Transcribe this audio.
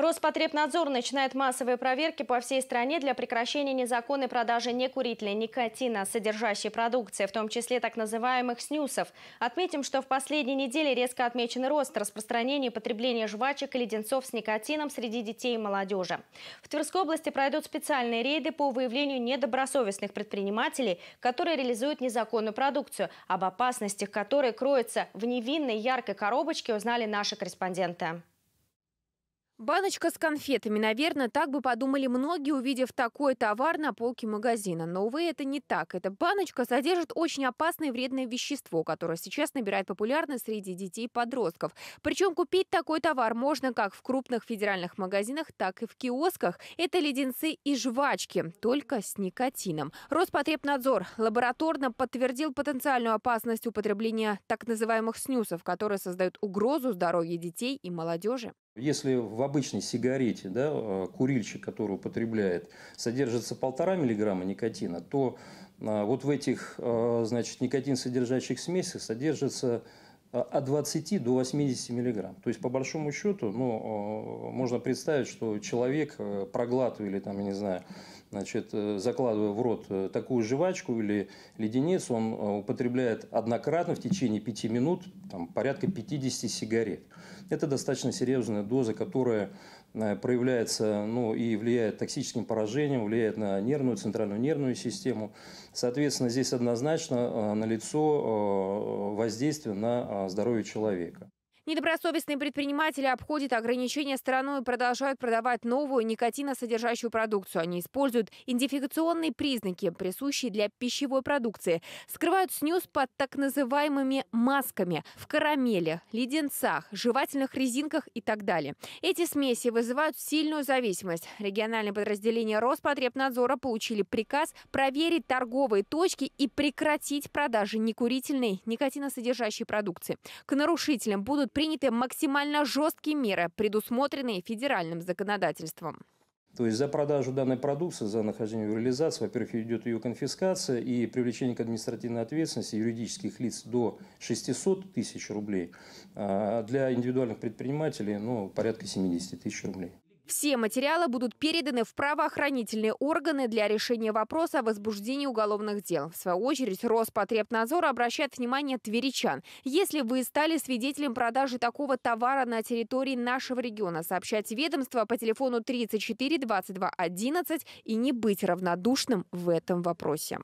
Роспотребнадзор начинает массовые проверки по всей стране для прекращения незаконной продажи некурительной никотина, содержащей продукции, в том числе так называемых снюсов. Отметим, что в последние недели резко отмечен рост распространения и потребления жвачек и леденцов с никотином среди детей и молодежи. В Тверской области пройдут специальные рейды по выявлению недобросовестных предпринимателей, которые реализуют незаконную продукцию. Об опасностях которой кроется в невинной яркой коробочке, узнали наши корреспонденты. Баночка с конфетами. Наверное, так бы подумали многие, увидев такой товар на полке магазина. Но, увы, это не так. Эта баночка содержит очень опасное и вредное вещество, которое сейчас набирает популярность среди детей и подростков. Причем купить такой товар можно как в крупных федеральных магазинах, так и в киосках. Это леденцы и жвачки, только с никотином. Роспотребнадзор лабораторно подтвердил потенциальную опасность употребления так называемых снюсов, которые создают угрозу здоровью детей и молодежи. Если в обычной сигарете да, э, курильщик, который употребляет, содержится полтора миллиграмма никотина, то а, вот в этих э, значит, никотин содержащих смесях содержится Э, от 20 до 80 миллиграмм. То есть, по большому счету, ну, э, можно представить, что человек, э, проглатывая или, там, я не знаю, значит, закладывая в рот такую жвачку или леденец, он употребляет однократно в течение 5 минут там, порядка 50 сигарет. Это достаточно серьезная доза, которая проявляется ну, и влияет токсическим поражением, влияет на нервную, центральную нервную систему. Соответственно, здесь однозначно налицо воздействие на здоровью человека. Недобросовестные предприниматели обходят ограничения стороной и продолжают продавать новую никотиносодержащую продукцию. Они используют идентификационные признаки, присущие для пищевой продукции. Скрывают снюс под так называемыми масками в карамели, леденцах, жевательных резинках и так далее. Эти смеси вызывают сильную зависимость. Региональные подразделения Роспотребнадзора получили приказ проверить торговые точки и прекратить продажи некурительной никотиносодержащей продукции. К нарушителям будут приняты максимально жесткие меры, предусмотренные федеральным законодательством. То есть за продажу данной продукции, за нахождение в реализации, во-первых, идет ее конфискация и привлечение к административной ответственности юридических лиц до 600 тысяч рублей. А для индивидуальных предпринимателей ну, порядка 70 тысяч рублей. Все материалы будут переданы в правоохранительные органы для решения вопроса о возбуждении уголовных дел. В свою очередь, Роспотребнадзор обращает внимание тверичан. Если вы стали свидетелем продажи такого товара на территории нашего региона, сообщать ведомство по телефону 34 22 11 и не быть равнодушным в этом вопросе.